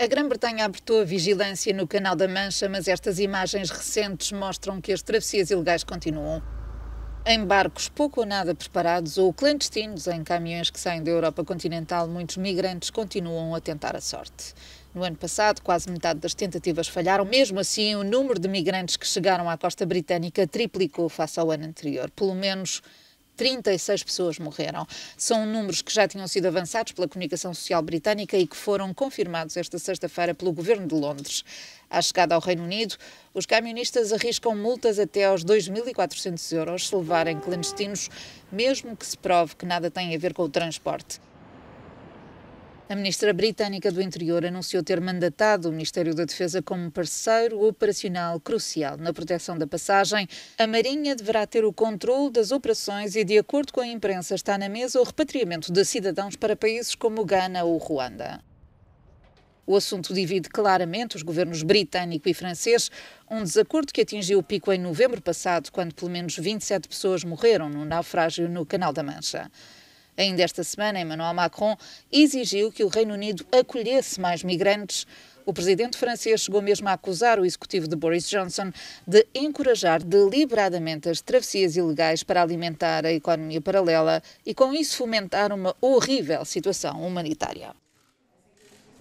A Grã-Bretanha apertou a vigilância no Canal da Mancha, mas estas imagens recentes mostram que as travessias ilegais continuam. Em barcos pouco ou nada preparados ou clandestinos em caminhões que saem da Europa continental, muitos migrantes continuam a tentar a sorte. No ano passado, quase metade das tentativas falharam. Mesmo assim, o número de migrantes que chegaram à costa britânica triplicou face ao ano anterior. Pelo menos 36 pessoas morreram. São números que já tinham sido avançados pela comunicação social britânica e que foram confirmados esta sexta-feira pelo governo de Londres. À chegada ao Reino Unido, os camionistas arriscam multas até aos 2.400 euros se levarem clandestinos, mesmo que se prove que nada tem a ver com o transporte. A ministra britânica do Interior anunciou ter mandatado o Ministério da Defesa como parceiro operacional crucial na proteção da passagem. A Marinha deverá ter o controle das operações e, de acordo com a imprensa, está na mesa o repatriamento de cidadãos para países como Gana ou Ruanda. O assunto divide claramente os governos britânico e francês, um desacordo que atingiu o pico em novembro passado, quando pelo menos 27 pessoas morreram no naufrágio no Canal da Mancha. Ainda esta semana, Emmanuel Macron exigiu que o Reino Unido acolhesse mais migrantes. O presidente francês chegou mesmo a acusar o executivo de Boris Johnson de encorajar deliberadamente as travessias ilegais para alimentar a economia paralela e, com isso, fomentar uma horrível situação humanitária.